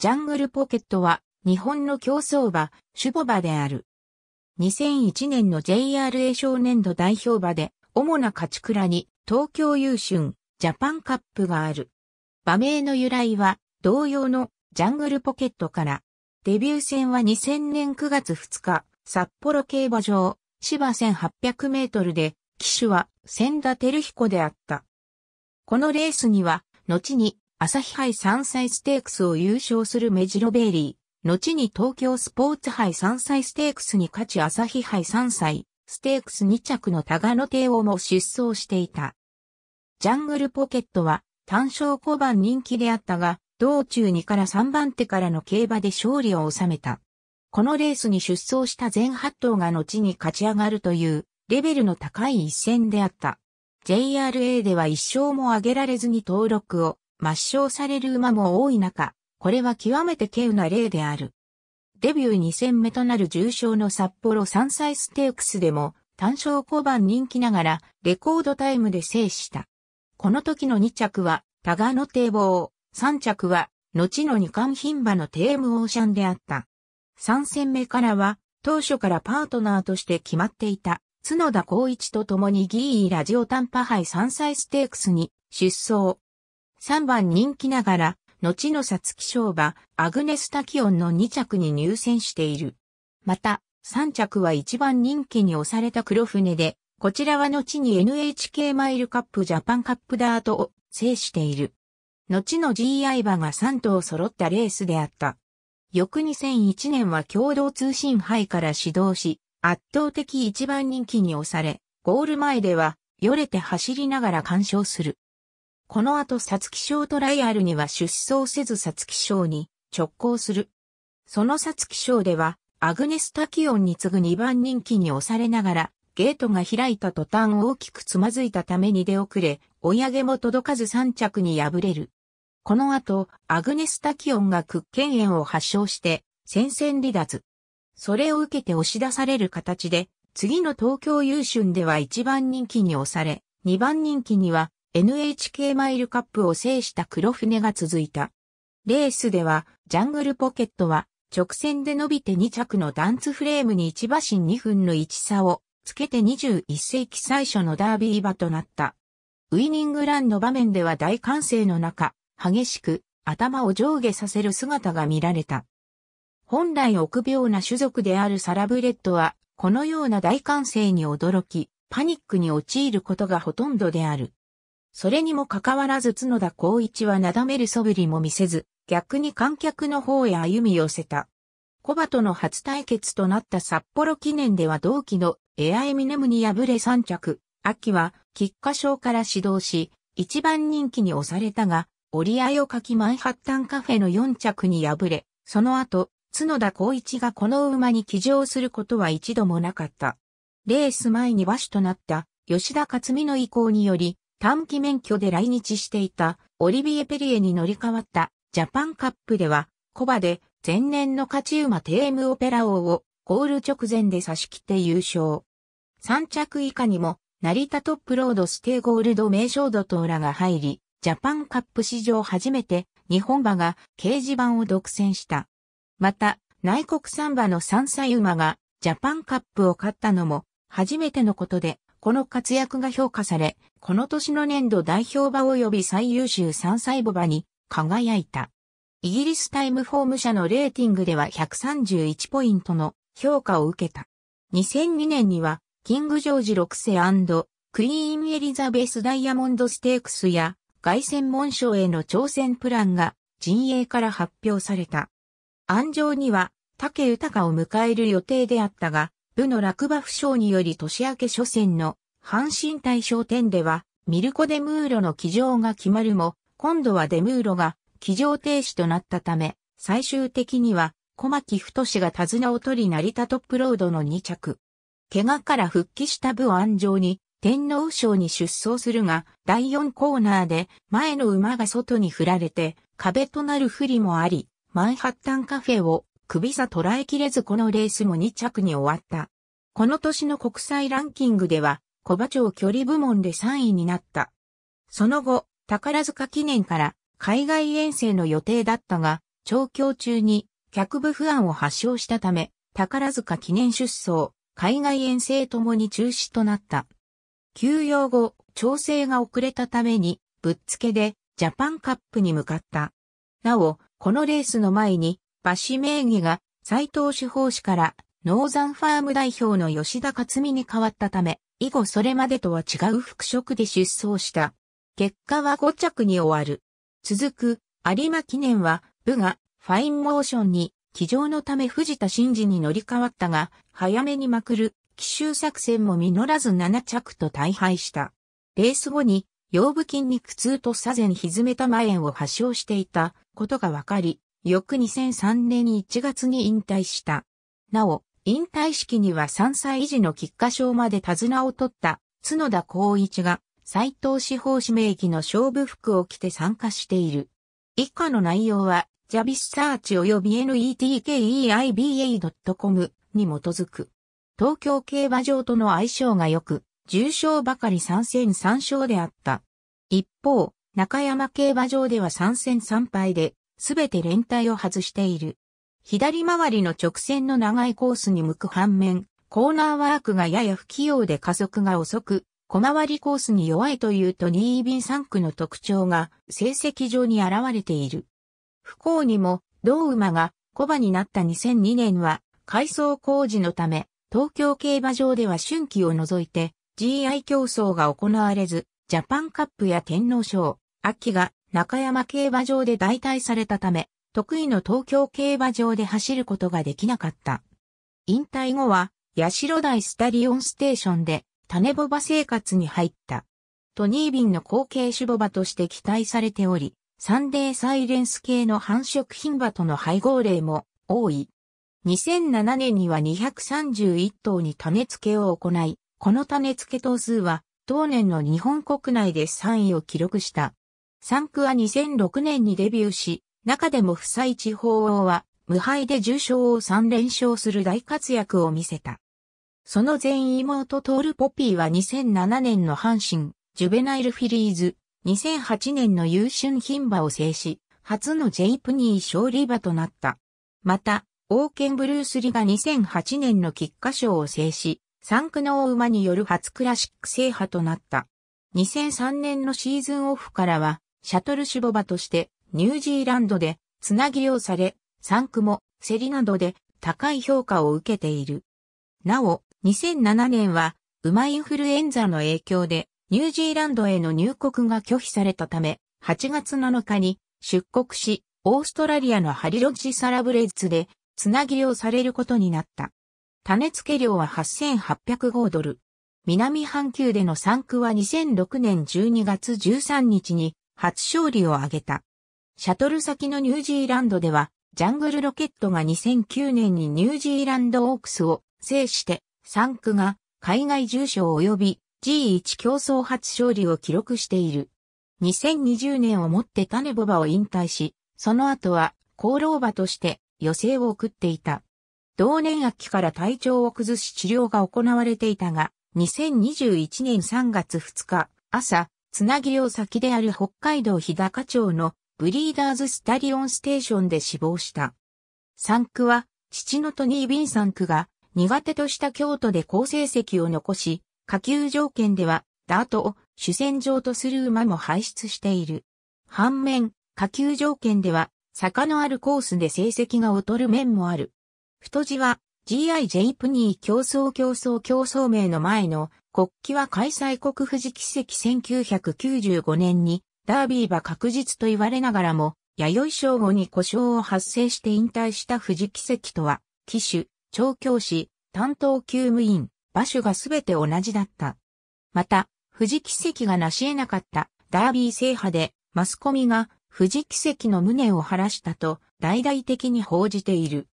ジャングルポケットは日本の競争馬、シュボ馬である。2001年の JRA 少年度代表馬で、主な勝ち倉に東京優春、ジャパンカップがある。馬名の由来は同様のジャングルポケットから。デビュー戦は2000年9月2日、札幌競馬場、芝1800メートルで、騎手は千田照彦であった。このレースには、後に朝日杯山菜ステークスを優勝するメジロベイリー、後に東京スポーツ杯山菜ステークスに勝ち朝日杯山菜、ステークス2着のタガノテオも出走していた。ジャングルポケットは単勝小番人気であったが、道中2から3番手からの競馬で勝利を収めた。このレースに出走した全8頭が後に勝ち上がるという、レベルの高い一戦であった。JRA では一勝も挙げられずに登録を抹消される馬も多い中、これは極めて稀有な例である。デビュー2戦目となる重賞の札幌山歳ステークスでも、単勝交番人気ながら、レコードタイムで制した。この時の2着は、タガの堤防、3着は、後の二冠品馬のテームオーシャンであった。3戦目からは、当初からパートナーとして決まっていた、角田光一と共にギーラジオタンパ杯山歳ステークスに出走、3番人気ながら、後のサツキ賞馬、アグネスタキオンの2着に入選している。また、3着は1番人気に押された黒船で、こちらは後に NHK マイルカップジャパンカップダートを制している。後の GI 馬が3頭揃ったレースであった。翌2001年は共同通信杯から始動し、圧倒的一番人気に押され、ゴール前では、よれて走りながら鑑賞する。この後サショ賞トライアルには出走せずサショ賞に直行する。そのサショ賞では、アグネス・タキオンに次ぐ2番人気に押されながら、ゲートが開いた途端大きくつまずいたために出遅れ、追い上げも届かず3着に敗れる。この後、アグネス・タキオンが屈腱炎を発症して、戦線離脱。それを受けて押し出される形で、次の東京優春では1番人気に押され、2番人気には NHK マイルカップを制した黒船が続いた。レースでは、ジャングルポケットは、直線で伸びて2着のダンツフレームに1馬身2分の1差をつけて21世紀最初のダービー馬となった。ウイニングランの場面では大歓声の中、激しく頭を上下させる姿が見られた。本来臆病な種族であるサラブレッドは、このような大歓声に驚き、パニックに陥ることがほとんどである。それにもかかわらず角田光一はなだめる素振りも見せず、逆に観客の方へ歩み寄せた。コバとの初対決となった札幌記念では同期のエアエミネムに敗れ3着、秋は菊花賞から始動し、一番人気に押されたが、折り合いを書きマンハッタンカフェの4着に敗れ、その後、角田光一がこの馬に騎乗することは一度もなかった。レース前に馬主となった吉田勝美の意向により、短期免許で来日していたオリビエ・ペリエに乗り換わったジャパンカップでは、コバで前年の勝ち馬テームオペラ王をゴール直前で差し切って優勝。三着以下にも、成田トップロードステーゴールド名ドトーラが入り、ジャパンカップ史上初めて日本馬が掲示板を独占した。また、内国産馬の3歳馬がジャパンカップを勝ったのも初めてのことで、この活躍が評価され、この年の年度代表馬及び最優秀3歳母馬に輝いた。イギリスタイムフォーム社のレーティングでは131ポイントの評価を受けた。2002年には、キング・ジョージ6世クイーン・エリザベス・ダイヤモンド・ステークスや、外戦門賞への挑戦プランが陣営から発表された。安城には、竹豊を迎える予定であったが、部の落馬負傷により年明け初戦の阪神大賞点では、ミルコ・デムーロの騎乗が決まるも、今度はデムーロが騎乗停止となったため、最終的には小牧太志が手綱を取り成田トップロードの2着。怪我から復帰した部を安城に天皇賞に出走するが、第4コーナーで前の馬が外に振られて壁となる不利もあり、マンハッタンカフェを首差捉えきれずこのレースも2着に終わった。この年の国際ランキングでは、小馬町距離部門で3位になった。その後、宝塚記念から海外遠征の予定だったが、調教中に脚部不安を発症したため、宝塚記念出走、海外遠征ともに中止となった。休養後、調整が遅れたために、ぶっつけでジャパンカップに向かった。なお、このレースの前に馬氏名義が斎藤司法士からノーザンファーム代表の吉田克美に変わったため、以後それまでとは違う復職で出走した。結果は5着に終わる。続く、有馬記念は、部が、ファインモーションに、騎乗のため藤田真嗣に乗り換わったが、早めにまくる、奇襲作戦も実らず7着と大敗した。レース後に、腰部筋肉痛と左前歪めた麻炎を発症していたことがわかり、翌2003年1月に引退した。なお、引退式には3歳児の菊花賞まで手綱を取った角田光一が斎藤司法指名機の勝負服を着て参加している。以下の内容は、ジャビスサーチ及び netkeiba.com に基づく。東京競馬場との相性が良く、重賞ばかり3戦3勝であった。一方、中山競馬場では3戦3敗で、すべて連帯を外している。左回りの直線の長いコースに向く反面、コーナーワークがやや不器用で加速が遅く、小回りコースに弱いというと2ビン3区の特徴が成績上に現れている。不幸にも、同馬が小馬になった2002年は、改装工事のため、東京競馬場では春季を除いて、GI 競争が行われず、ジャパンカップや天皇賞、秋が中山競馬場で代替されたため、得意の東京競馬場で走ることができなかった。引退後は、八代台スタリオンステーションで、種ボバ生活に入った。トニービンの後継種ボバとして期待されており、サンデーサイレンス系の繁殖品馬との配合例も多い。2007年には231頭に種付けを行い、この種付け頭数は、当年の日本国内で3位を記録した。ン区は2006年にデビューし、中でも不妻。地方王は、無敗で重賞を3連勝する大活躍を見せた。その前妹トールポピーは2007年の阪神、ジュベナイルフィリーズ、2008年の優春牝馬を制し、初のジェイプニー勝利馬となった。また、王権ブルースリが2008年の菊花賞を制し、ン区の大馬による初クラシック制覇となった。2003年のシーズンオフからは、シャトルシュボバとしてニュージーランドでつなぎをされ、産区も競りなどで高い評価を受けている。なお、2007年は馬インフルエンザの影響でニュージーランドへの入国が拒否されたため、8月7日に出国し、オーストラリアのハリロッジサラブレッツでつなぎをされることになった。種付け料は8805ドル。南半球での産区は2006年12月13日に初勝利を挙げた。シャトル先のニュージーランドでは、ジャングルロケットが2009年にニュージーランドオークスを制して、3区が海外重賞及び G1 競争初勝利を記録している。2020年をもって種ボバを引退し、その後は功労馬として余生を送っていた。同年秋から体調を崩し治療が行われていたが、2021年3月2日、朝、つなぎを先である北海道日高町のブリーダーズスタリオンステーションで死亡した。産区は、父のトニー・ビン産区が苦手とした京都で好成績を残し、下級条件では、ダートを主戦場とする馬も排出している。反面、下級条件では、坂のあるコースで成績が劣る面もある。太字は、GIJ プニー競争競争競争名の前の国旗は開催国富士奇跡1995年にダービー馬確実と言われながらも弥生正午に故障を発生して引退した富士奇跡とは騎手、調教師、担当急務員、馬手がすべて同じだった。また、富士奇跡が成し得なかったダービー制覇でマスコミが富士奇跡の胸を晴らしたと大々的に報じている。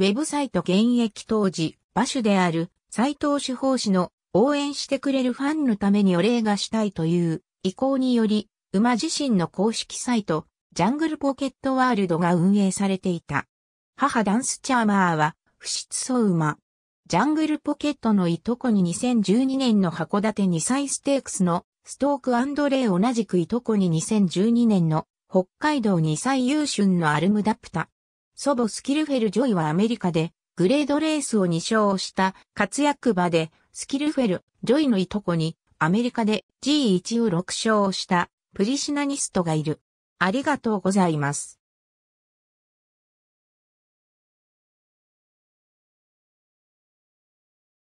ウェブサイト現役当時、馬主である斎藤司法氏の応援してくれるファンのためにお礼がしたいという意向により、馬自身の公式サイト、ジャングルポケットワールドが運営されていた。母ダンスチャーマーは、不失そう馬。ジャングルポケットのいとこに2012年の函館2歳ステークスのストークアンドレイ同じくいとこに2012年の北海道2歳優春のアルムダプタ。祖母スキルフェル・ジョイはアメリカでグレードレースを2勝した活躍場でスキルフェル・ジョイのいとこにアメリカで G1 を6勝したプリシナニストがいる。ありがとうございます。